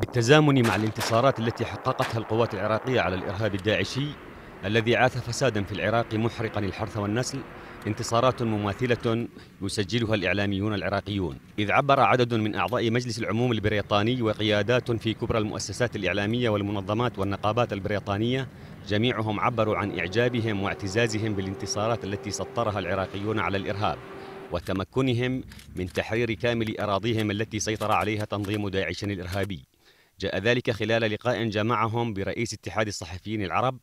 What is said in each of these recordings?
بالتزامن مع الانتصارات التي حققتها القوات العراقية على الإرهاب الداعشي الذي عاث فسادا في العراق محرقا الحرث والنسل انتصارات مماثلة يسجلها الإعلاميون العراقيون إذ عبر عدد من أعضاء مجلس العموم البريطاني وقيادات في كبرى المؤسسات الإعلامية والمنظمات والنقابات البريطانية جميعهم عبروا عن إعجابهم واعتزازهم بالانتصارات التي سطرها العراقيون على الإرهاب وتمكنهم من تحرير كامل أراضيهم التي سيطر عليها تنظيم داعش الإرهابي جاء ذلك خلال لقاء جمعهم برئيس اتحاد الصحفيين العرب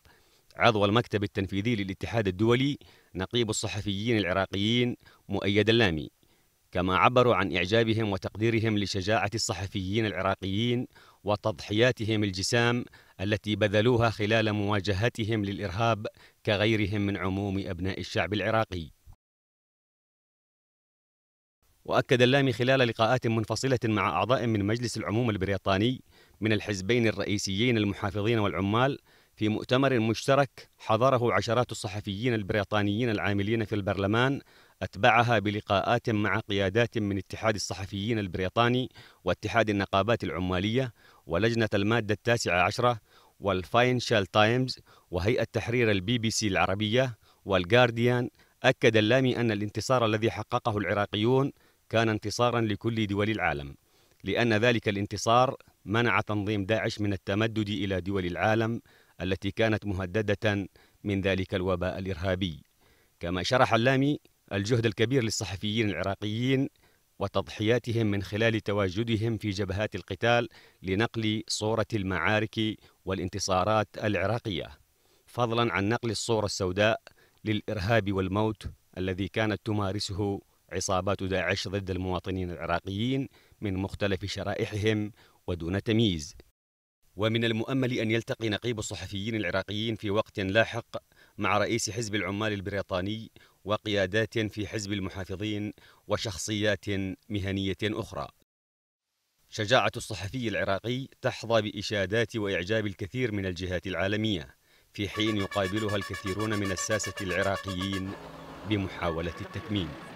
عضو المكتب التنفيذي للاتحاد الدولي نقيب الصحفيين العراقيين مؤيد اللامي كما عبروا عن إعجابهم وتقديرهم لشجاعة الصحفيين العراقيين وتضحياتهم الجسام التي بذلوها خلال مواجهتهم للإرهاب كغيرهم من عموم أبناء الشعب العراقي وأكد اللامي خلال لقاءات منفصلة مع أعضاء من مجلس العموم البريطاني من الحزبين الرئيسيين المحافظين والعمال في مؤتمر مشترك حضره عشرات الصحفيين البريطانيين العاملين في البرلمان أتبعها بلقاءات مع قيادات من اتحاد الصحفيين البريطاني واتحاد النقابات العمالية ولجنة المادة التاسعة عشرة والفاينشال تايمز وهيئة تحرير البي بي سي العربية والجارديان أكد اللامي أن الانتصار الذي حققه العراقيون كان انتصارا لكل دول العالم لأن ذلك الانتصار منع تنظيم داعش من التمدد إلى دول العالم التي كانت مهددة من ذلك الوباء الإرهابي كما شرح اللامي الجهد الكبير للصحفيين العراقيين وتضحياتهم من خلال تواجدهم في جبهات القتال لنقل صورة المعارك والانتصارات العراقية فضلا عن نقل الصورة السوداء للإرهاب والموت الذي كانت تمارسه عصابات داعش ضد المواطنين العراقيين من مختلف شرائحهم ودون تمييز ومن المؤمل أن يلتقي نقيب الصحفيين العراقيين في وقت لاحق مع رئيس حزب العمال البريطاني وقيادات في حزب المحافظين وشخصيات مهنية أخرى شجاعة الصحفي العراقي تحظى بإشادات وإعجاب الكثير من الجهات العالمية في حين يقابلها الكثيرون من الساسة العراقيين بمحاولة التكميم